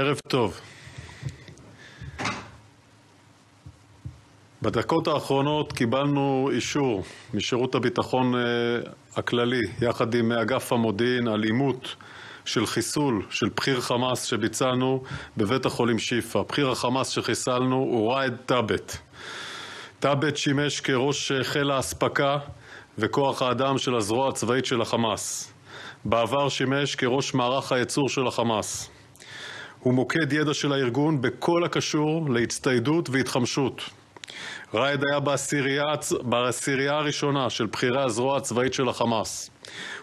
ערב טוב. בדקות האחרונות קיבלנו אישור משירות הביטחון אה, הכללי, יחד עם אגף המודיעין, על עימות של חיסול של בכיר חמאס שביצענו בבית החולים שיפא. בכיר החמאס שחיסלנו הוא ראאד טאבט. טאבט שימש כראש אה, חיל האספקה וכוח האדם של הזרוע הצבאית של החמאס. בעבר שימש כראש מערך הייצור של החמאס. הוא מוקד ידע של הארגון בכל הקשור להצטיידות והתחמשות. ראאד היה בעשירייה, בעשירייה הראשונה של בכירי הזרוע הצבאית של החמאס.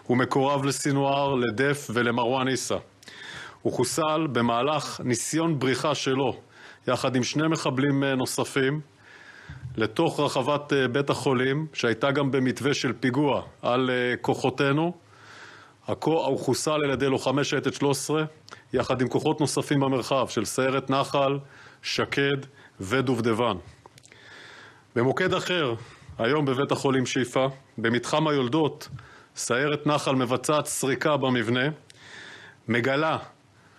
הוא מקורב לסינואר, לדף ולמרואן עיסא. הוא חוסל במהלך ניסיון בריחה שלו, יחד עם שני מחבלים אה, נוספים, לתוך רחבת אה, בית החולים, שהייתה גם במתווה של פיגוע על אה, כוחותינו, הוא חוסל על ידי לוחמי שייטת 13, יחד עם כוחות נוספים במרחב של סיירת נחל, שקד ודובדבן. במוקד אחר, היום בבית החולים שיפא, במתחם היולדות, סיירת נחל מבצעת סריקה במבנה, מגלה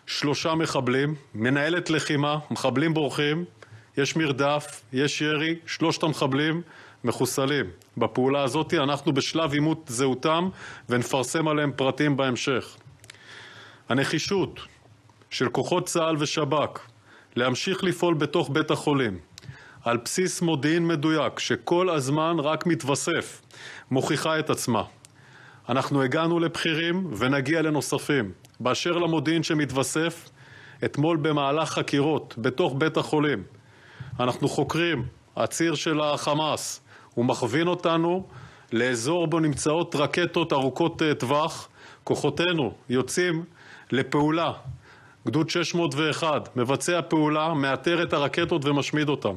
שלושה מחבלים, מנהלת לחימה, מחבלים בורחים, יש מרדף, יש ירי, שלושת המחבלים מחוסלים. בפעולה הזאת אנחנו בשלב עימות זהותם ונפרסם עליהם פרטים בהמשך. הנחישות של כוחות צה"ל ושב"כ להמשיך לפעול בתוך בית החולים על בסיס מודיעין מדויק שכל הזמן רק מתווסף מוכיחה את עצמה. אנחנו הגענו לבכירים ונגיע לנוספים. באשר למודיעין שמתווסף, אתמול במהלך חקירות בתוך בית החולים אנחנו חוקרים הציר של החמאס הוא מכווין אותנו לאזור בו נמצאות רקטות ארוכות אה, טווח. כוחותינו יוצאים לפעולה. גדוד 601 מבצע פעולה, מאתר את הרקטות ומשמיד אותן.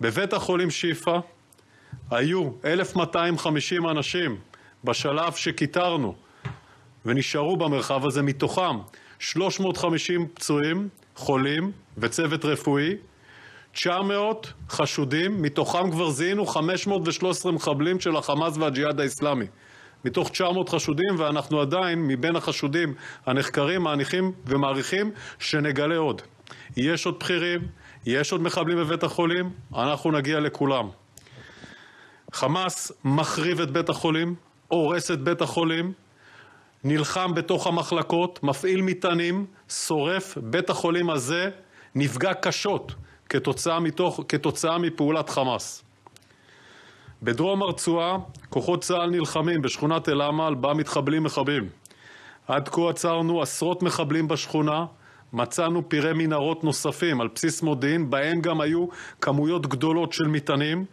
בבית החולים שיפא היו 1,250 אנשים בשלב שכיתרנו ונשארו במרחב הזה, מתוכם 350 פצועים, חולים וצוות רפואי, 900 חשודים, מתוכם כבר זיהינו 513 מחבלים של החמאס והג'יהאד האיסלאמי. מתוך 900 חשודים, ואנחנו עדיין מבין החשודים הנחקרים, מעניכים ומעריכים שנגלה עוד. יש עוד בכירים, יש עוד מחבלים בבית החולים, אנחנו נגיע לכולם. חמאס מחריב את בית החולים, הורס את בית החולים, נלחם בתוך המחלקות, מפעיל מטענים, שורף, בית החולים הזה נפגע קשות. כתוצאה, מתוך, כתוצאה מפעולת חמאס. בדרום הרצועה כוחות צה"ל נלחמים בשכונת אל-עמל בה מתחבלים מחבלים. עד כה עצרנו עשרות מחבלים בשכונה, מצאנו פירי מנהרות נוספים על בסיס מודיעין, בהם גם היו כמויות גדולות של מטענים.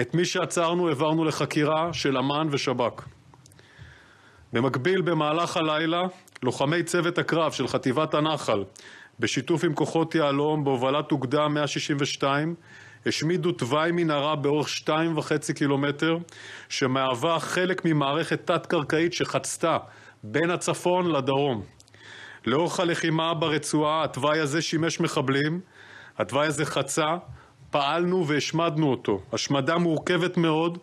את מי שעצרנו העברנו לחקירה של אמ"ן ושב"כ. במקביל, במהלך הלילה, לוחמי צוות הקרב של חטיבת הנחל בשיתוף עם כוחות יהלום, בהובלת אוגדה 162, השמידו תוואי מנהרה באורך שתיים וחצי קילומטר, שמהווה חלק ממערכת תת-קרקעית שחצתה בין הצפון לדרום. לאורך הלחימה ברצועה, התוואי הזה שימש מחבלים, התוואי הזה חצה, פעלנו והשמדנו אותו. השמדה מורכבת מאוד,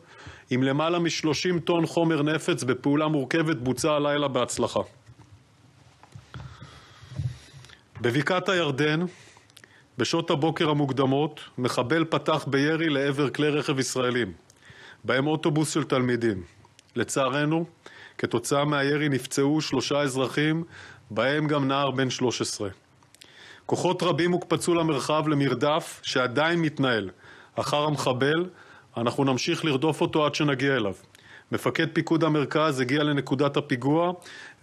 עם למעלה מ-30 טון חומר נפץ בפעולה מורכבת בוצעה הלילה בהצלחה. בבקעת הירדן, בשעות הבוקר המוקדמות, מחבל פתח בירי לעבר כלי רכב ישראלים, בהם אוטובוס של תלמידים. לצערנו, כתוצאה מהירי נפצעו שלושה אזרחים, בהם גם נער בן 13. כוחות רבים הוקפצו למרחב למרדף שעדיין מתנהל. אחר המחבל, אנחנו נמשיך לרדוף אותו עד שנגיע אליו. מפקד פיקוד המרכז הגיע לנקודת הפיגוע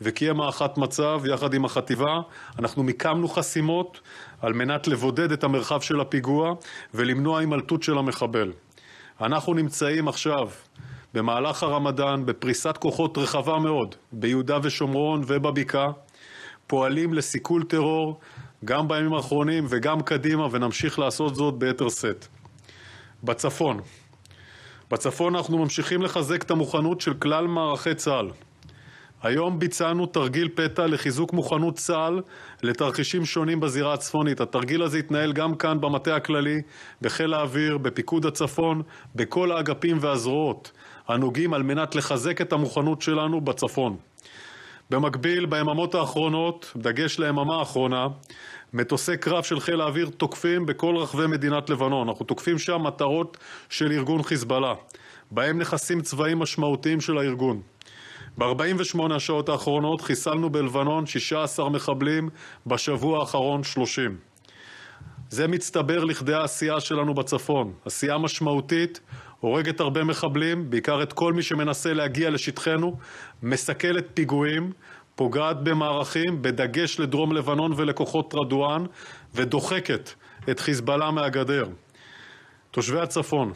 וקיים הערכת מצב יחד עם החטיבה. אנחנו מיקמנו חסימות על מנת לבודד את המרחב של הפיגוע ולמנוע הימלטות של המחבל. אנחנו נמצאים עכשיו במהלך הרמדאן בפריסת כוחות רחבה מאוד ביהודה ושומרון ובבקעה, פועלים לסיכול טרור גם בימים האחרונים וגם קדימה ונמשיך לעשות זאת ביתר שאת. בצפון, בצפון אנחנו ממשיכים לחזק את המוכנות של כלל מערכי צה"ל. היום ביצענו תרגיל פתע לחיזוק מוכנות צה"ל לתרחישים שונים בזירה הצפונית. התרגיל הזה התנהל גם כאן במטה הכללי, בחיל האוויר, בפיקוד הצפון, בכל האגפים והזרועות הנוגעים על מנת לחזק את המוכנות שלנו בצפון. במקביל, ביממות האחרונות, דגש ליממה האחרונה, מטוסי קרב של חיל האוויר תוקפים בכל רחבי מדינת לבנון. אנחנו תוקפים שם מטרות של ארגון חיזבאללה, בהם נכסים צבאיים משמעותיים של הארגון. ב-48 השעות האחרונות חיסלנו בלבנון 16 מחבלים, בשבוע האחרון 30. זה מצטבר לכדי העשייה שלנו בצפון. עשייה משמעותית, הורגת הרבה מחבלים, בעיקר את כל מי שמנסה להגיע לשטחנו, מסכלת פיגועים, פוגעת במערכים, בדגש לדרום לבנון ולכוחות רדואן, ודוחקת את חיזבאללה מהגדר. תושבי הצפון,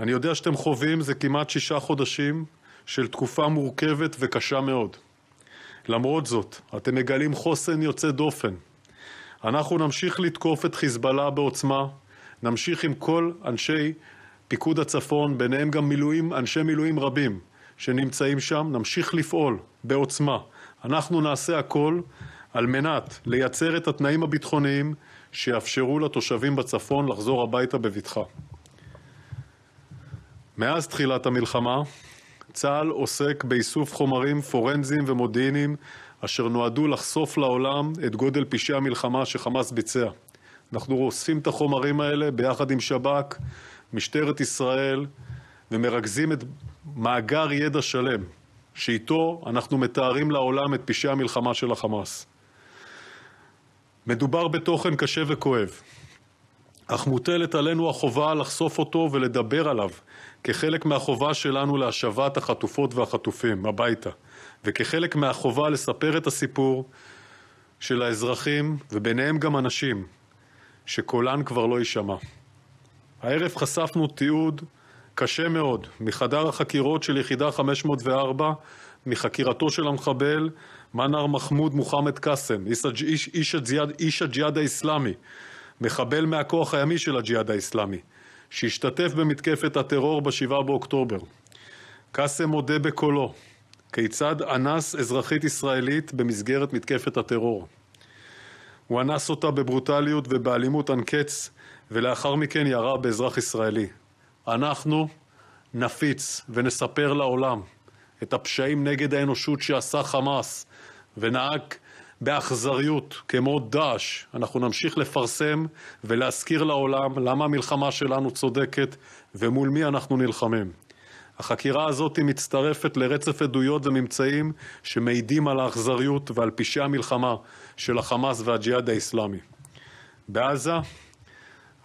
אני יודע שאתם חווים זה כמעט שישה חודשים של תקופה מורכבת וקשה מאוד. למרות זאת, אתם מגלים חוסן יוצא דופן. אנחנו נמשיך לתקוף את חיזבאללה בעוצמה, נמשיך עם כל אנשי פיקוד הצפון, ביניהם גם מילואים, אנשי מילואים רבים, שנמצאים שם, נמשיך לפעול בעוצמה. אנחנו נעשה הכל על מנת לייצר את התנאים הביטחוניים שיאפשרו לתושבים בצפון לחזור הביתה בבטחה. מאז תחילת המלחמה, צה"ל עוסק באיסוף חומרים פורנזיים ומודיעיניים אשר נועדו לחשוף לעולם את גודל פשעי המלחמה שחמאס ביצע. אנחנו אוספים את החומרים האלה ביחד עם שב"כ, משטרת ישראל, ומרכזים את מאגר ידע שלם, שאיתו אנחנו מתארים לעולם את פשעי המלחמה של החמאס. מדובר בתוכן קשה וכואב, אך מוטלת עלינו החובה לחשוף אותו ולדבר עליו, כחלק מהחובה שלנו להשבת החטופות והחטופים הביתה, וכחלק מהחובה לספר את הסיפור של האזרחים, וביניהם גם אנשים, שקולן כבר לא יישמע. הערב חשפנו תיעוד קשה מאוד מחדר החקירות של יחידה 504, מחקירתו של המחבל מנאר מחמוד מוחמד קאסם, איש, איש, איש הג'יהאד האיסלאמי, מחבל מהכוח הימי של הג'יהאד האיסלאמי, שהשתתף במתקפת הטרור ב-7 באוקטובר. קאסם מודה בקולו כיצד אנס אזרחית ישראלית במסגרת מתקפת הטרור. הוא אנס אותה בברוטליות ובאלימות אין קץ, ולאחר מכן ירה באזרח ישראלי. אנחנו נפיץ ונספר לעולם את הפשעים נגד האנושות שעשה חמאס ונהג באכזריות כמו דאעש. אנחנו נמשיך לפרסם ולהזכיר לעולם למה המלחמה שלנו צודקת ומול מי אנחנו נלחמים. החקירה הזאת מצטרפת לרצף עדויות וממצאים שמעידים על האכזריות ועל פשעי המלחמה של החמאס והג'יהאד האיסלאמי. בעזה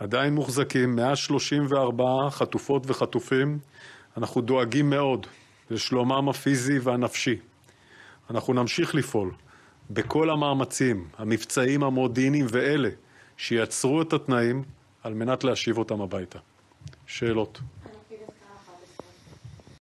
עדיין מוחזקים 134 חטופות וחטופים. אנחנו דואגים מאוד לשלומם הפיזי והנפשי. אנחנו נמשיך לפעול בכל המאמצים, המבצעים, המודיעיניים ואלה, שיצרו את התנאים על מנת להשיב אותם הביתה. שאלות.